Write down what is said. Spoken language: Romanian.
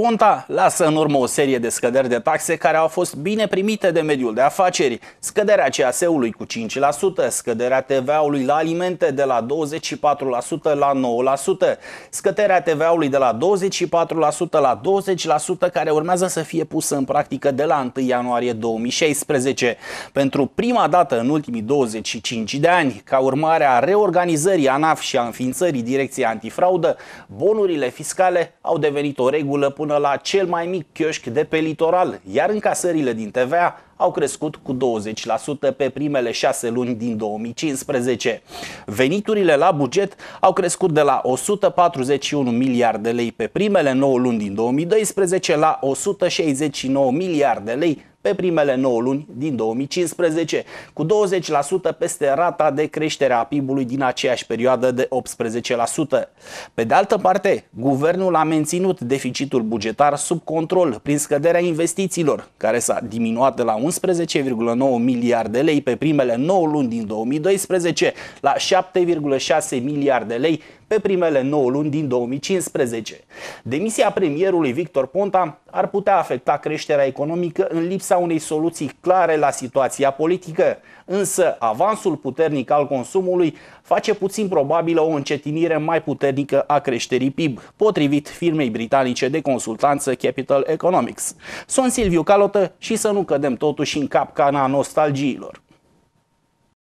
Ponta lasă în urmă o serie de scăderi de taxe care au fost bine primite de mediul de afaceri. Scăderea CAS-ului cu 5%, scăderea TVA-ului la alimente de la 24% la 9%, scăderea TVA-ului de la 24% la 20% care urmează să fie pusă în practică de la 1 ianuarie 2016. Pentru prima dată în ultimii 25 de ani, ca urmare a reorganizării ANAF și a înființării Direcției Antifraudă, bonurile fiscale au devenit o regulă până până la cel mai mic chioșc de pe litoral, iar încasările din TVA au crescut cu 20% pe primele șase luni din 2015. Veniturile la buget au crescut de la 141 miliarde lei pe primele 9 luni din 2012 la 169 miliarde lei pe primele 9 luni din 2015, cu 20% peste rata de creștere a PIB-ului din aceeași perioadă de 18%. Pe de altă parte, guvernul a menținut deficitul bugetar sub control prin scăderea investițiilor, care s-a diminuat de la 11,9 miliarde lei pe primele 9 luni din 2012 la 7,6 miliarde lei pe primele 9 luni din 2015. Demisia premierului Victor Ponta ar putea afecta creșterea economică în lipsă lipsa unei soluții clare la situația politică. Însă, avansul puternic al consumului face puțin probabilă o încetinire mai puternică a creșterii PIB, potrivit firmei britanice de consultanță Capital Economics. Sunt Silviu Calotă și să nu cădem totuși în capcana nostalgiilor.